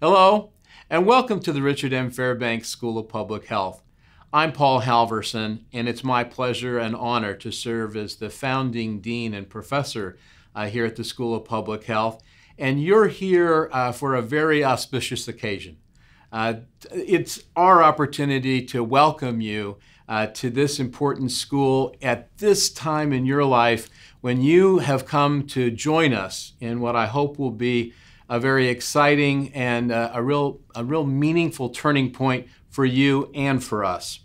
Hello, and welcome to the Richard M. Fairbanks School of Public Health. I'm Paul Halverson, and it's my pleasure and honor to serve as the founding dean and professor uh, here at the School of Public Health. And you're here uh, for a very auspicious occasion. Uh, it's our opportunity to welcome you uh, to this important school at this time in your life when you have come to join us in what I hope will be a very exciting and uh, a, real, a real meaningful turning point for you and for us.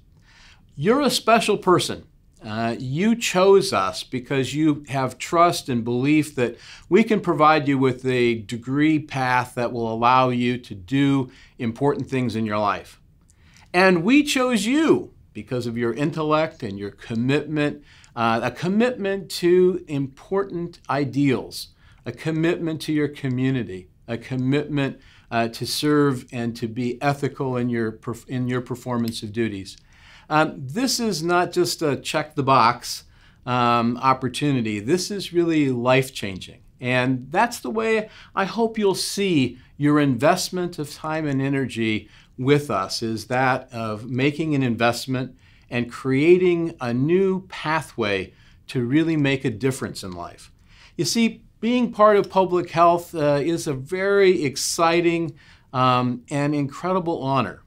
You're a special person. Uh, you chose us because you have trust and belief that we can provide you with a degree path that will allow you to do important things in your life. And we chose you because of your intellect and your commitment, uh, a commitment to important ideals, a commitment to your community, a commitment uh, to serve and to be ethical in your, in your performance of duties. Um, this is not just a check the box um, opportunity, this is really life changing. And that's the way I hope you'll see your investment of time and energy with us is that of making an investment and creating a new pathway to really make a difference in life. You see, being part of public health uh, is a very exciting um, and incredible honor.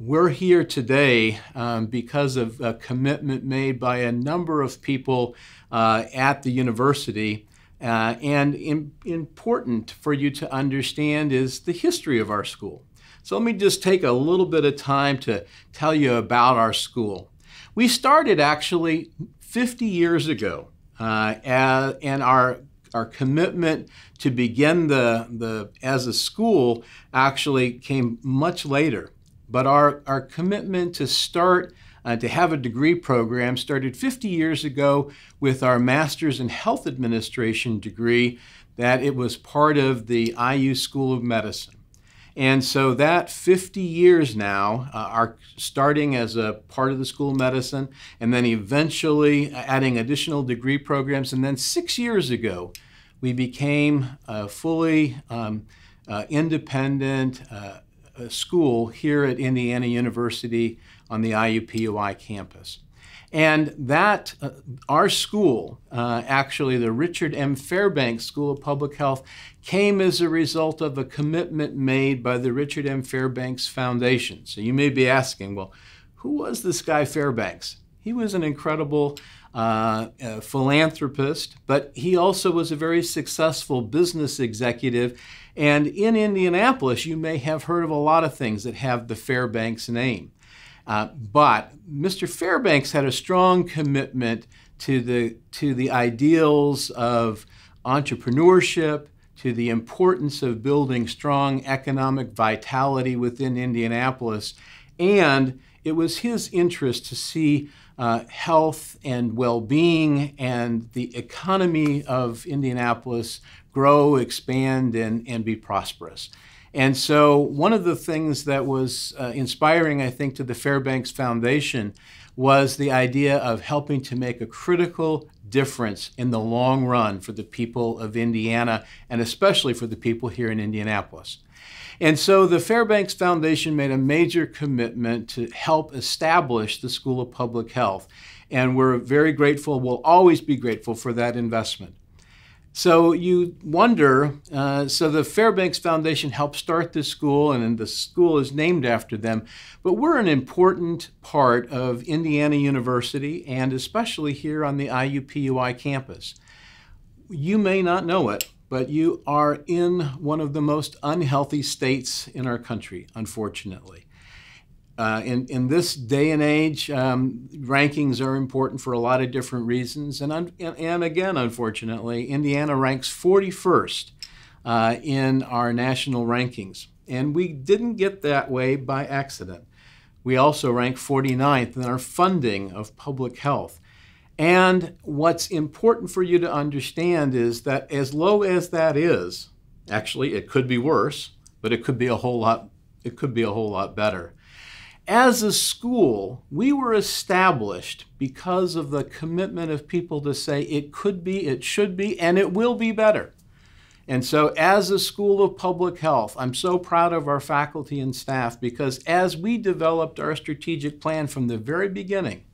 We're here today um, because of a commitment made by a number of people uh, at the university. Uh, and in, important for you to understand is the history of our school. So let me just take a little bit of time to tell you about our school. We started actually 50 years ago, uh, and our our commitment to begin the, the as a school actually came much later. But our, our commitment to start uh, to have a degree program started 50 years ago with our Master's in Health Administration degree that it was part of the IU School of Medicine. And so that 50 years now uh, are starting as a part of the school of medicine and then eventually uh, adding additional degree programs. And then six years ago, we became a fully um, uh, independent uh, uh school here at Indiana University on the IUPUI campus. And that, uh, our school, uh, actually the Richard M. Fairbanks School of Public Health, came as a result of a commitment made by the Richard M. Fairbanks Foundation. So you may be asking, well, who was this guy Fairbanks? He was an incredible uh, uh philanthropist, but he also was a very successful business executive. And in Indianapolis, you may have heard of a lot of things that have the Fairbanks name. Uh, but Mr. Fairbanks had a strong commitment to the, to the ideals of entrepreneurship, to the importance of building strong economic vitality within Indianapolis. And it was his interest to see uh, health and well being and the economy of Indianapolis grow, expand, and, and be prosperous. And so, one of the things that was uh, inspiring, I think, to the Fairbanks Foundation was the idea of helping to make a critical difference in the long run for the people of Indiana and especially for the people here in Indianapolis. And so the Fairbanks Foundation made a major commitment to help establish the School of Public Health. And we're very grateful, we'll always be grateful for that investment. So you wonder. Uh, so the Fairbanks Foundation helped start this school, and the school is named after them. But we're an important part of Indiana University, and especially here on the IUPUI campus. You may not know it, but you are in one of the most unhealthy states in our country, unfortunately. Uh, in, in this day and age, um, rankings are important for a lot of different reasons. And, un- and again, unfortunately, Indiana ranks 41st uh, in our national rankings. And we didn't get that way by accident. We also rank 49th in our funding of public health. And what's important for you to understand is that as low as that is, actually, it could be worse, but it could be a whole lot, it could be a whole lot better as a school, we were established because of the commitment of people to say it could be, it should be, and it will be better. And so, as a school of public health, I'm so proud of our faculty and staff because as we developed our strategic plan from the very beginning,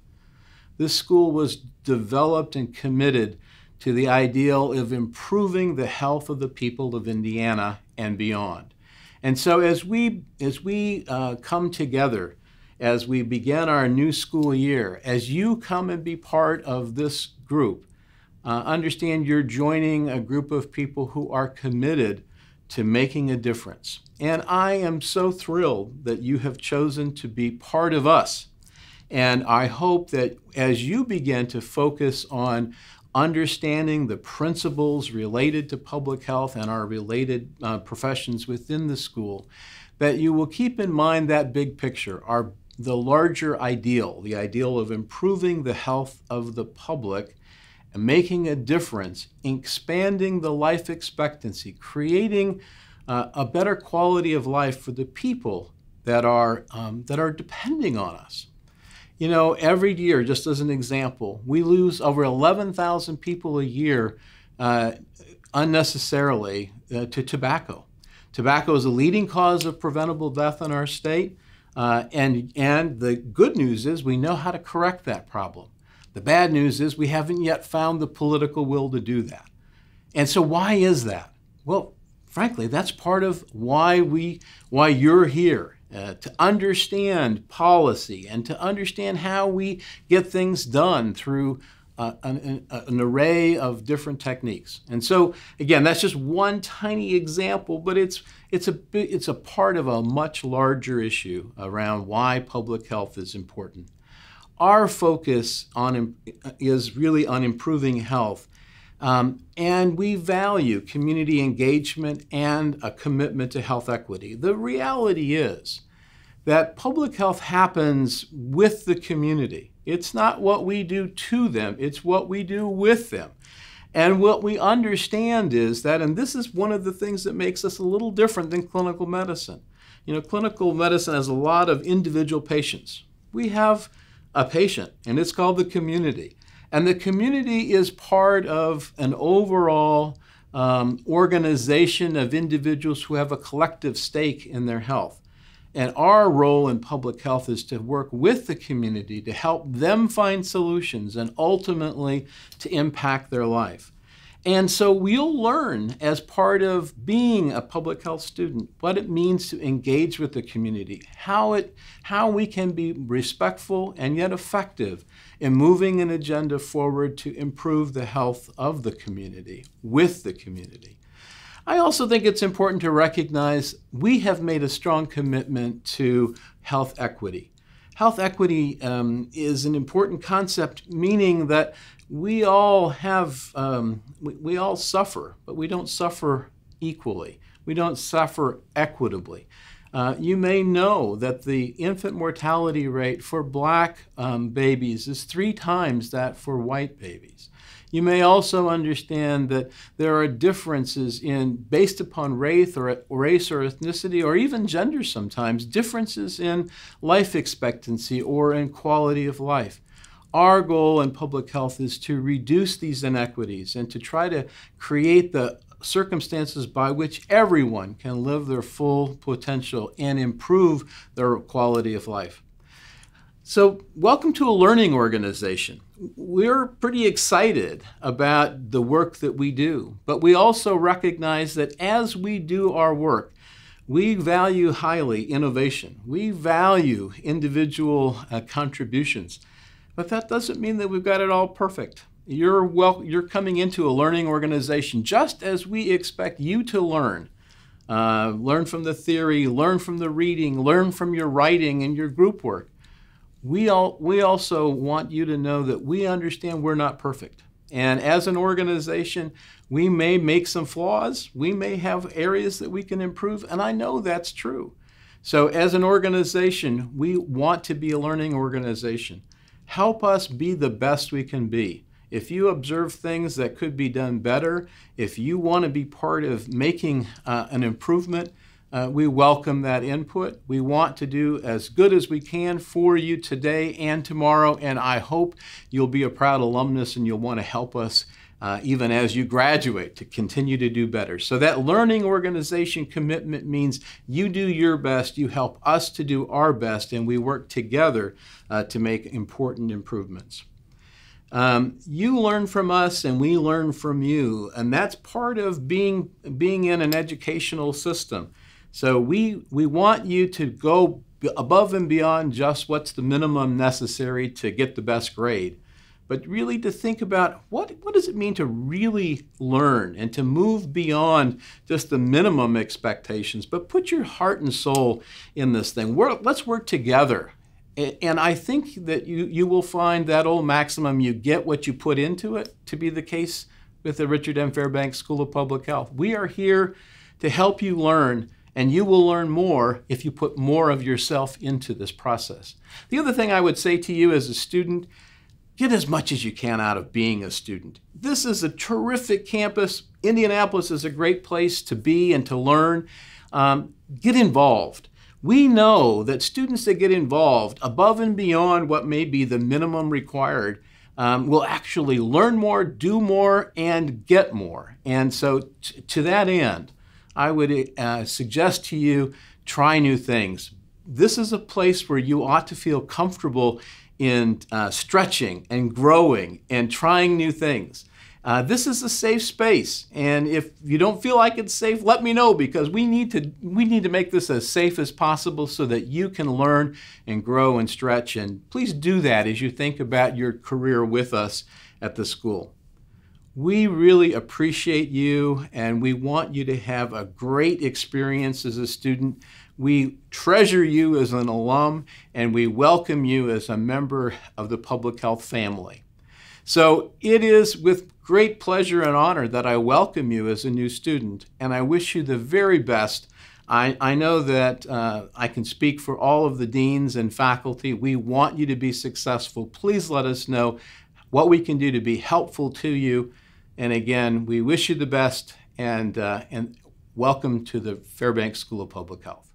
this school was developed and committed to the ideal of improving the health of the people of Indiana and beyond. And so, as we, as we uh, come together as we begin our new school year, as you come and be part of this group, uh, understand you're joining a group of people who are committed to making a difference. And I am so thrilled that you have chosen to be part of us. And I hope that as you begin to focus on understanding the principles related to public health and our related uh, professions within the school, that you will keep in mind that big picture, our the larger ideal, the ideal of improving the health of the public and making a difference, expanding the life expectancy, creating uh, a better quality of life for the people that are, um, that are depending on us. You know, every year, just as an example, we lose over 11,000 people a year uh, unnecessarily uh, to tobacco. Tobacco is a leading cause of preventable death in our state. Uh, and, and the good news is we know how to correct that problem. The bad news is we haven't yet found the political will to do that. And so why is that? Well, frankly, that's part of why we why you're here uh, to understand policy and to understand how we get things done through uh, an, an, array of different techniques. And so, again, that's just one tiny example, but it's, it's, a, it's a part of a much larger issue around why public health is important. Our focus on, uh, is really on improving health, um, and we value community engagement and a commitment to health equity. The reality is, that public health happens with the community. It's not what we do to them, it's what we do with them. And what we understand is that, and this is one of the things that makes us a little different than clinical medicine. You know, clinical medicine has a lot of individual patients. We have a patient, and it's called the community. And the community is part of an overall um, organization of individuals who have a collective stake in their health. And our role in public health is to work with the community to help them find solutions and ultimately to impact their life. And so we'll learn as part of being a public health student what it means to engage with the community, how, it, how we can be respectful and yet effective in moving an agenda forward to improve the health of the community, with the community. I also think it's important to recognize we have made a strong commitment to health equity. Health equity um, is an important concept, meaning that we all have, um, we, we all suffer, but we don't suffer equally. We don't suffer equitably. Uh, you may know that the infant mortality rate for black um, babies is three times that for white babies. You may also understand that there are differences in, based upon race or, race or ethnicity or even gender sometimes, differences in life expectancy or in quality of life. Our goal in public health is to reduce these inequities and to try to create the circumstances by which everyone can live their full potential and improve their quality of life. So, welcome to a learning organization. We're pretty excited about the work that we do, but we also recognize that as we do our work, we value highly innovation. We value individual uh, contributions, but that doesn't mean that we've got it all perfect. You're, well, you're coming into a learning organization just as we expect you to learn. Uh, learn from the theory, learn from the reading, learn from your writing and your group work we, all, we also want you to know that we understand we're not perfect. And as an organization, we may make some flaws, we may have areas that we can improve, and I know that's true. So, as an organization, we want to be a learning organization. Help us be the best we can be. If you observe things that could be done better, if you want to be part of making uh, an improvement, uh, we welcome that input. We want to do as good as we can for you today and tomorrow, and I hope you'll be a proud alumnus and you'll want to help us uh, even as you graduate to continue to do better. So, that learning organization commitment means you do your best, you help us to do our best, and we work together uh, to make important improvements. Um, you learn from us and we learn from you, and that's part of being, being in an educational system. So we, we want you to go above and beyond just what's the minimum necessary to get the best grade, but really to think about what, what does it mean to really learn and to move beyond just the minimum expectations, but put your heart and soul in this thing. We're, let's work together. And I think that you, you will find that old maximum, you get what you put into it, to be the case with the Richard M. Fairbanks School of Public Health. We are here to help you learn and you will learn more if you put more of yourself into this process. The other thing I would say to you as a student get as much as you can out of being a student. This is a terrific campus. Indianapolis is a great place to be and to learn. Um, get involved. We know that students that get involved above and beyond what may be the minimum required um, will actually learn more, do more, and get more. And so, to that end, I would uh, suggest to you try new things. This is a place where you ought to feel comfortable in uh, stretching and growing and trying new things. Uh, this is a safe space, and if you don't feel like it's safe, let me know because we need to we need to make this as safe as possible so that you can learn and grow and stretch. And please do that as you think about your career with us at the school. We really appreciate you and we want you to have a great experience as a student. We treasure you as an alum and we welcome you as a member of the public health family. So it is with great pleasure and honor that I welcome you as a new student and I wish you the very best. I, I know that uh, I can speak for all of the deans and faculty. We want you to be successful. Please let us know what we can do to be helpful to you and again, we wish you the best and, uh, and welcome to the Fairbanks School of Public Health.